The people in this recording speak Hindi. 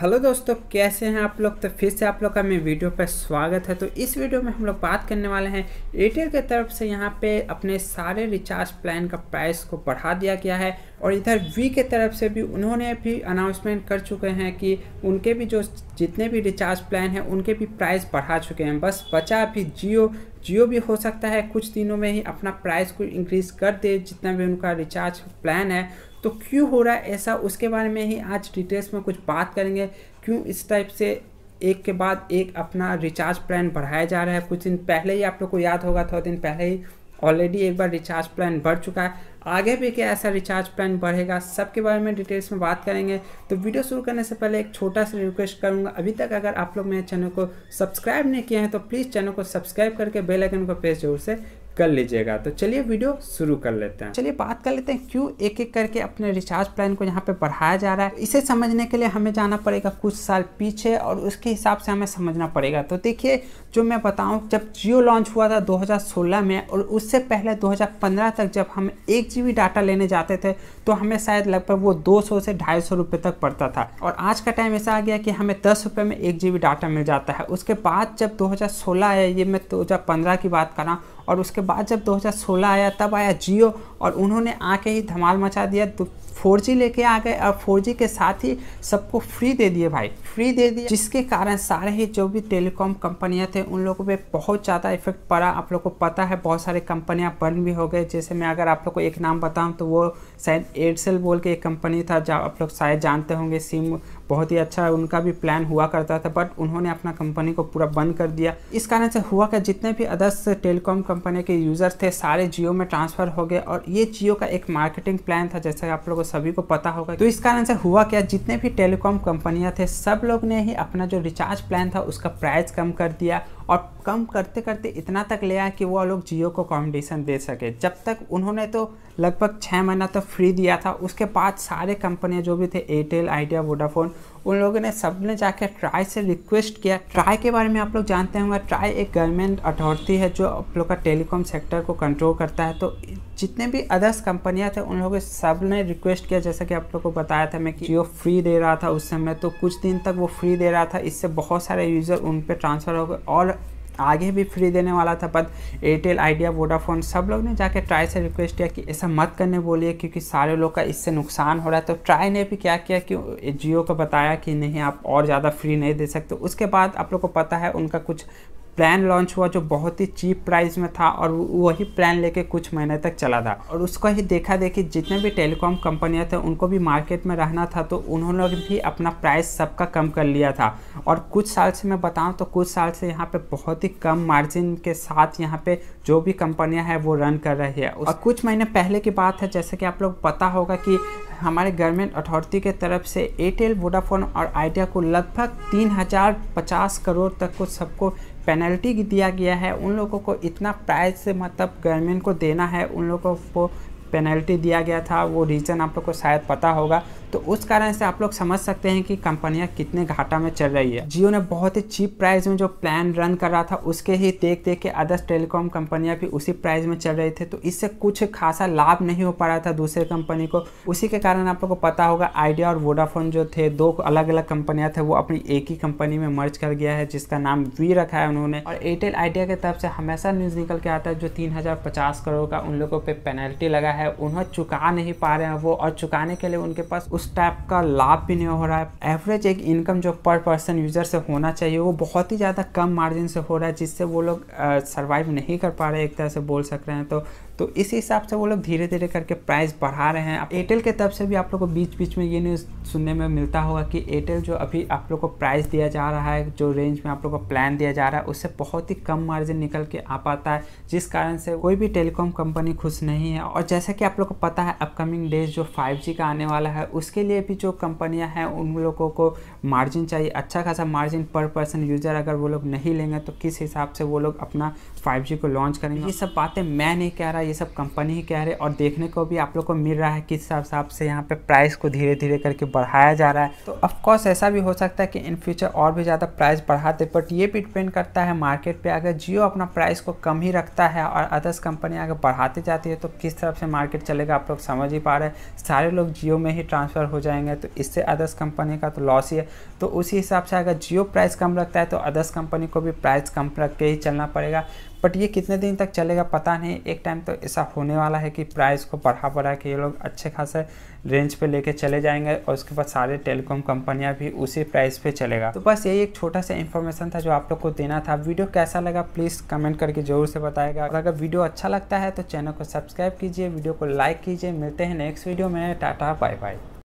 हेलो दोस्तों कैसे हैं आप लोग तो फिर से आप लोग का मेरे वीडियो पर स्वागत है तो इस वीडियो में हम लोग बात करने वाले हैं एयरटेल की तरफ से यहाँ पे अपने सारे रिचार्ज प्लान का प्राइस को बढ़ा दिया गया है और इधर वी के तरफ से भी उन्होंने भी अनाउंसमेंट कर चुके हैं कि उनके भी जो जितने भी रिचार्ज प्लान हैं उनके भी प्राइस बढ़ा चुके हैं बस बचा अभी जियो जियो भी हो सकता है कुछ दिनों में ही अपना प्राइस को इंक्रीज़ कर दे जितना भी उनका रिचार्ज प्लान है तो क्यों हो रहा है ऐसा उसके बारे में ही आज डिटेल्स में कुछ बात करेंगे क्यों इस टाइप से एक के बाद एक अपना रिचार्ज प्लान बढ़ाया जा रहा है कुछ दिन पहले ही आप लोग को याद होगा थोड़ा दिन पहले ही ऑलरेडी एक बार रिचार्ज प्लान बढ़ चुका है आगे भी क्या ऐसा रिचार्ज प्लान बढ़ेगा सबके बारे में डिटेल्स में बात करेंगे तो वीडियो शुरू करने से पहले एक छोटा सा रिक्वेस्ट करूंगा अभी तक अगर आप लोग मेरे चैनल को सब्सक्राइब नहीं किए हैं तो प्लीज़ चैनल को सब्सक्राइब करके बेल आइकन को प्रेस जरूर से कर लीजिएगा तो चलिए वीडियो शुरू कर लेते हैं चलिए बात कर लेते हैं क्यों एक एक करके अपने रिचार्ज प्लान को यहाँ पे बढ़ाया जा रहा है इसे समझने के लिए हमें जाना पड़ेगा कुछ साल पीछे और उसके हिसाब से हमें समझना पड़ेगा तो देखिए जो मैं बताऊँ जब जियो लॉन्च हुआ था 2016 में और उससे पहले 2015 तक जब हम एक जी डाटा लेने जाते थे तो हमें शायद लगभग वो दो से ढाई सौ तक पड़ता था और आज का टाइम ऐसा आ गया कि हमें दस रुपये में एक जी डाटा मिल जाता है उसके बाद जब सोलह है ये मैं पंद्रह की बात कर रहा हूँ और उसके बाद जब 2016 आया तब आया जियो और उन्होंने आके ही धमाल मचा दिया फोर जी लेके आ गए और फोर जी के साथ ही सबको फ्री दे दिए भाई फ्री दे दिए जिसके कारण सारे ही जो भी टेलीकॉम कंपनियां थे उन लोगों पे बहुत ज़्यादा इफेक्ट पड़ा आप लोग को पता है बहुत सारी कंपनियां बंद भी हो गए जैसे मैं अगर आप लोग को एक नाम बताऊं तो वो शायद एयरसेल बोल के एक कंपनी था जहाँ आप लोग शायद जानते होंगे सिम बहुत ही अच्छा उनका भी प्लान हुआ करता था बट उन्होंने अपना कंपनी को पूरा बंद कर दिया इस कारण से हुआ का जितने भी अदर्स टेलीकॉम कंपनी के यूज़र्स थे सारे जियो में ट्रांसफ़र हो गए और ये जियो का एक मार्केटिंग प्लान था जैसे आप लोगों सभी को पता होगा तो इस कारण से हुआ क्या जितने भी टेलीकॉम कंपनियाँ थे सब लोग ने ही अपना जो रिचार्ज प्लान था उसका प्राइस कम कर दिया और कम करते करते इतना तक ले आए कि वो लोग जियो को कॉम्पिटिशन दे सके जब तक उन्होंने तो लगभग छः महीना तक तो फ्री दिया था उसके बाद सारे कंपनियाँ जो भी थे एयरटेल आइडिया वोडाफोन उन लोगों ने सब ने जाकर ट्राई से रिक्वेस्ट किया ट्राई के बारे में आप लोग जानते होंगे ट्राई एक गवर्नमेंट अथॉरिटी है जो आप लोग का टेलीकॉम सेक्टर को कंट्रोल करता है तो जितने भी अदर्स कंपनियाँ थे उन लोगों सब ने रिक्वेस्ट किया जैसा कि आप लोग को बताया था मैं कि जियो फ्री दे रहा था उस समय तो कुछ दिन तक वो फ्री दे रहा था इससे बहुत सारे यूज़र उन पर ट्रांसफ़र हो गए और आगे भी फ्री देने वाला था बट एयरटेल आइडिया वोडाफोन सब लोग ने जाके ट्राई से रिक्वेस्ट किया कि ऐसा मत करने बोलिए क्योंकि सारे लोग का इससे नुकसान हो रहा है तो ट्राई ने भी क्या किया कि जियो को बताया कि नहीं आप और ज़्यादा फ्री नहीं दे सकते उसके बाद आप लोग को पता है उनका कुछ प्लान लॉन्च हुआ जो बहुत ही चीप प्राइस में था और वही प्लान लेके कुछ महीने तक चला था और उसका ही देखा देखी जितने भी टेलीकॉम कंपनियां थे उनको भी मार्केट में रहना था तो उन्होंने भी अपना प्राइस सबका कम कर लिया था और कुछ साल से मैं बताऊं तो कुछ साल से यहाँ पे बहुत ही कम मार्जिन के साथ यहाँ पे जो भी कंपनियाँ हैं वो रन कर रही है और कुछ महीने पहले की बात है जैसे कि आप लोग पता होगा कि हमारे गवर्नमेंट अथॉरिटी के तरफ से एयरटेल वोडाफोन और आइडिया को लगभग तीन हज़ार पचास करोड़ तक को सबको पेनल्टी दिया गया है उन लोगों को इतना प्राइस मतलब गवर्नमेंट को देना है उन लोगों को पेनल्टी दिया गया था वो रीज़न आप लोग को शायद पता होगा तो उस कारण से आप लोग समझ सकते हैं कि कंपनियां कितने घाटा में चल रही है जियो ने बहुत ही चीप प्राइस में जो प्लान रन कर रहा था उसके ही देख देख के अदर्स टेलीकॉम कंपनियां भी उसी प्राइस में चल रही थी तो इससे कुछ खासा लाभ नहीं हो पा रहा था दूसरे कंपनी को उसी के कारण आप लोग को पता होगा आइडिया और वोडाफोन जो थे दो अलग अलग कंपनियाँ थे वो अपनी एक ही कंपनी में मर्ज कर गया है जिसका नाम वी रखा है उन्होंने और एयरटेल आइडिया की तरफ से हमेशा न्यूज़ निकल के आता है जो तीन करोड़ का उन लोगों पर पेनल्टी लगा है उन्हें चुका नहीं पा रहे हैं वो और चुकाने के लिए उनके पास उस टाइप का लाभ भी नहीं हो रहा है एवरेज एक इनकम जो पर पर्सन यूजर से होना चाहिए वो बहुत ही ज़्यादा कम मार्जिन से हो रहा है जिससे वो लोग सर्वाइव नहीं कर पा रहे एक तरह से बोल सक रहे हैं तो तो इस हिसाब से वो लोग धीरे धीरे करके प्राइस बढ़ा रहे हैं एयरटेल के तरफ से भी आप लोग को बीच बीच में ये न्यूज़ सुनने में मिलता होगा कि एयरटेल जो अभी आप लोग को प्राइस दिया जा रहा है जो रेंज में आप लोग को प्लान दिया जा रहा है उससे बहुत ही कम मार्जिन निकल के आ पाता है जिस कारण से कोई भी टेलीकॉम कंपनी खुश नहीं है और जैसा कि आप लोग को पता है अपकमिंग डेज जो फाइव का आने वाला है उसके लिए भी जो कंपनियाँ हैं उन लोगों को मार्जिन चाहिए अच्छा खासा मार्जिन पर पर्सन यूज़र अगर वो लोग नहीं लेंगे तो किस हिसाब से वो लोग अपना फाइव को लॉन्च करेंगे ये सब बातें मैं नहीं कह रहा ये सब कंपनी ही कह रहे और देखने को भी आप लोग को मिल रहा है किस हिसाब से यहाँ पे प्राइस को धीरे धीरे करके बढ़ाया जा रहा है तो ऑफकोर्स ऐसा भी हो सकता है कि इन फ्यूचर और भी ज़्यादा प्राइस बढ़ा दे बट ये भी डिपेंड करता है मार्केट पर अगर जियो अपना प्राइस को कम ही रखता है और अदर्स कंपनी अगर बढ़ाती जाती है तो किस तरफ से मार्केट चलेगा आप लोग समझ ही पा रहे हैं सारे लोग जियो में ही ट्रांसफ़र हो जाएंगे तो इससे अदर्स कंपनी का तो लॉस ही है तो उसी हिसाब से अगर जियो प्राइस कम रखता है तो अदर्स कंपनी को भी प्राइस कम रख के ही चलना पड़ेगा बट ये कितने दिन तक चलेगा पता नहीं एक टाइम तो ऐसा होने वाला है कि प्राइस को बढ़ा बढ़ा के ये लोग अच्छे खासा रेंज पे लेके चले जाएंगे और उसके बाद सारे टेलीकॉम कंपनियां भी उसी प्राइस पे चलेगा तो बस यही एक छोटा सा इन्फॉर्मेशन था जो आप लोग को देना था वीडियो कैसा लगा प्लीज़ कमेंट करके जरूर से बताएगा और अगर वीडियो अच्छा लगता है तो चैनल को सब्सक्राइब कीजिए वीडियो को लाइक कीजिए मिलते हैं नेक्स्ट वीडियो में टाटा बाय बाय